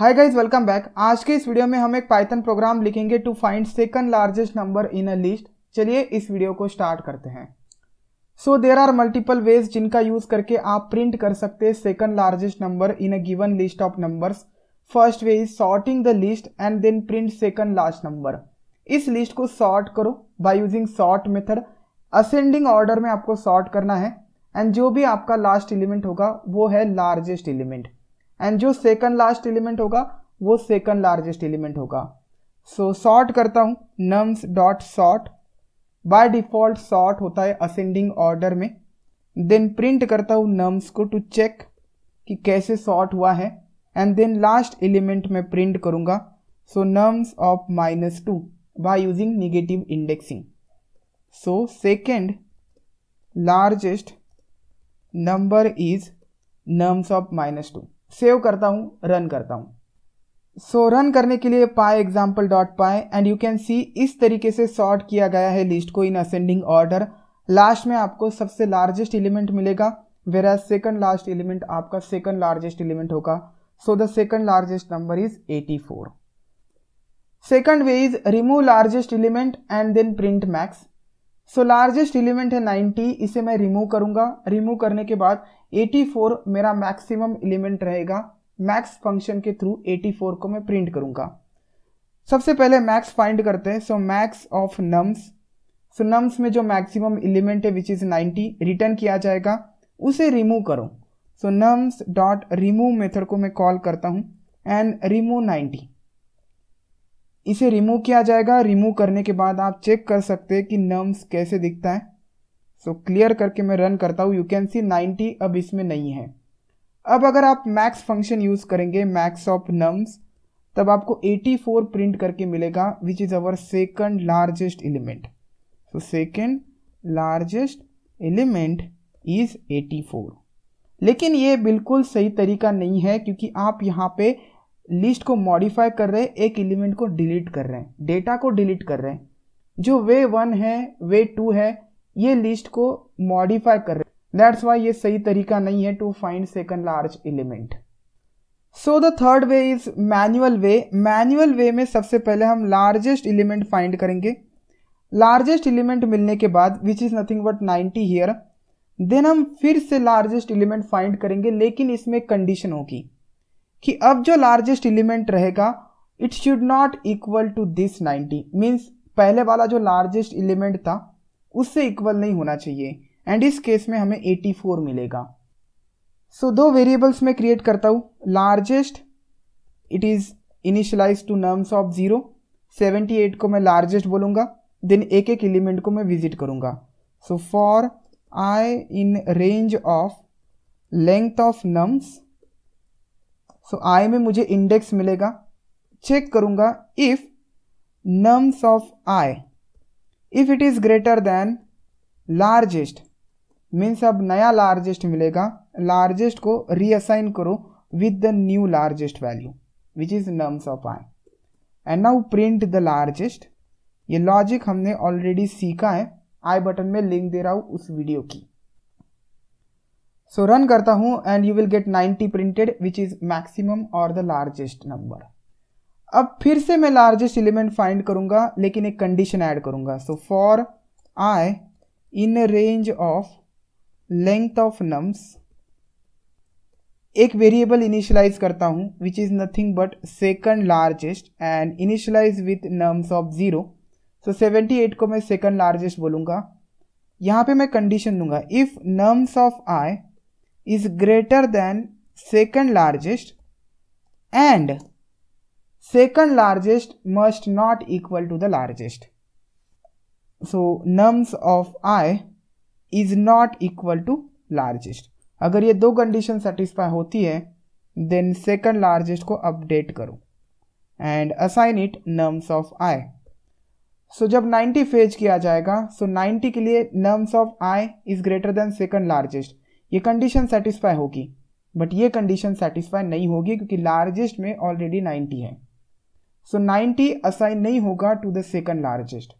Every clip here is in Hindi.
हाय गाइज वेलकम बैक आज के इस वीडियो में हम एक पाइथन प्रोग्राम लिखेंगे to find second largest number in a list चलिए इस वीडियो को स्टार्ट करते हैं so there are multiple ways जिनका यूज करके आप प्रिंट कर सकते हैं second largest number in a given list of numbers first way is sorting the list and then print second large number इस लिस्ट को सॉर्ट करो by using sort method ascending order में आपको सॉर्ट करना है एंड जो भी आपका लास्ट एलिमेंट होगा वो है लार्जेस्ट एलिमेंट एंड जो सेकंड लास्ट एलिमेंट होगा वो सेकंड लार्जेस्ट एलिमेंट होगा सो so, सॉर्ट करता हूँ nums dot sort by default sort होता है असेंडिंग ऑर्डर में देन प्रिंट करता हूँ नम्स को टू चेक कि कैसे सॉर्ट हुआ है एंड देन लास्ट एलिमेंट में प्रिंट करूंगा so nums of minus two by using negative indexing so second largest number is nums of minus two save करता हूँ रन करता हूँ सो रन करने के लिए py example dot py and you can see इस तरीके से सॉर्ट किया गया है लिस्ट को इन असेंडिंग ऑर्डर लास्ट में आपको सबसे लार्जेस्ट एलिमेंट मिलेगा वेरा सेकंड लास्ट एलिमेंट आपका सेकंड लार्जेस्ट एलिमेंट होगा so the second largest number is 84 second way is remove largest element and then print max so largest element है 90 इसे मैं रिमूव करूंगा रिमूव करने के बाद 84 मेरा मैक्सिमम एलिमेंट रहेगा मैक्स फंक्शन के थ्रू 84 को मैं प्रिंट करूंगा सबसे पहले मैक्स फाइंड करते हैं so max of nums so nums में जो मैक्सिमम एलिमेंट है विच इज़ 90 रिटर्न किया जाएगा उसे रिमूव करो so nums dot remove method को मैं कॉल करता हूँ एंड रिमूव 90 इसे रिमूव किया जाएगा रिमूव करने के बाद आप चेक कर सकते हैं कि नम्स कैसे दिखता है सो so, क्लियर करके मैं रन करता हूँ यू कैन सी 90 अब इसमें नहीं है अब अगर आप मैक्स फंक्शन यूज़ करेंगे मैक्स ऑफ नम्स तब आपको 84 प्रिंट करके मिलेगा which is our second largest element so second largest element is 84 लेकिन ये बिल्कुल सही तरीका नहीं है क्योंकि आप यहाँ पे लिस्ट को मॉडिफाई कर रहे हैं एक एलिमेंट को डिलीट कर रहे हैं डेटा को डिलीट कर रहे हैं जो वे वन है वे टू है ये लिस्ट को मॉडिफाई कर रहे दैट्स वाई ये सही तरीका नहीं है to find second large element so the third way is manual way manual way में सबसे पहले हम लार्जेस्ट एलिमेंट फाइंड करेंगे लार्जेस्ट एलिमेंट मिलने के बाद which is nothing but 90 here then हम फिर से लार्जेस्ट एलिमेंट फाइंड करेंगे लेकिन इसमें कंडीशन होगी कि अब जो लार्जेस्ट एलिमेंट रहेगा it should not equal to this 90 means पहले वाला जो लार्जेस्ट एलिमेंट था उससे इक्वल नहीं होना चाहिए एंड इस केस में हमें 84 मिलेगा सो so, दो वेरिएबल्स में क्रिएट करता हूँ largest it is initialise to nums of zero 78 को मैं लार्जेस्ट बोलूंगा देन एक एक एलिमेंट को मैं विजिट करूंगा so for I in range of length of nums so I में मुझे इंडेक्स मिलेगा चेक करूंगा if nums of I if it is greater than largest means अब नया लार्जेस्ट मिलेगा लार्जेस्ट को रीअसाइन करो with the new largest value which is nums of I and now print the largest ये लॉजिक हमने ऑलरेडी सीखा है आई बटन में लिंक दे रहा हूँ उस वीडियो की सो so, रन करता हूँ and you will get 90 printed which is maximum और द लार्जेस्ट नंबर अब फिर से मैं लार्जेस्ट एलिमेंट फाइंड करूंगा लेकिन एक कंडीशन ऐड करूंगा so for I in range of length of nums एक वेरिएबल इनिशियलाइज करता हूं which is nothing but second largest and initialise with nums of zero so 78 को मैं सेकंड लार्जेस्ट बोलूंगा यहाँ पे मैं कंडीशन दूंगा if nums of I is greater than second largest and second largest must not equal to the largest so nums of I is not equal to largest अगर ये दो कंडीशन सेटिस्फाई होती है देन सेकंड लार्जेस्ट को अपडेट करो and assign it nums of I so जब 90 फेज किया जाएगा सो so 90 के लिए nums of I is greater than second largest ये कंडीशन सेटिस्फाई होगी बट ये कंडीशन सेटिस्फाई नहीं होगी क्योंकि लार्जेस्ट में ऑलरेडी 90 है सो 90 असाइन नहीं होगा टू द सेकंड लार्जेस्ट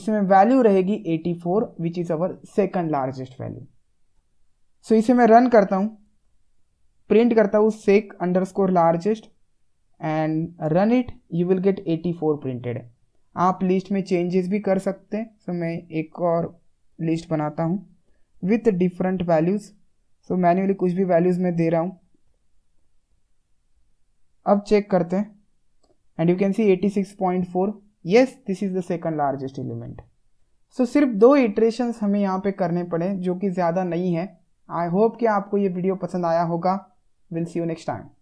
इसमें वैल्यू रहेगी 84 four which is our second largest value so इसे मैं रन करता हूँ प्रिंट करता हूँ sec underscore largest and run it you will get 84 printed आप लिस्ट में चेंजेस भी कर सकते हैं सो मैं एक और लिस्ट बनाता हूँ with different values so manually कुछ भी वैल्यूज़ मैं दे रहा हूँ अब चेक करते हैं and you can see 86.4 yes this is the second largest element so सिर्फ दो इटरेशंस हमें यहाँ पे करने पड़े जो कि ज़्यादा नहीं है आई होप कि आपको ये वीडियो पसंद आया होगा will see you next time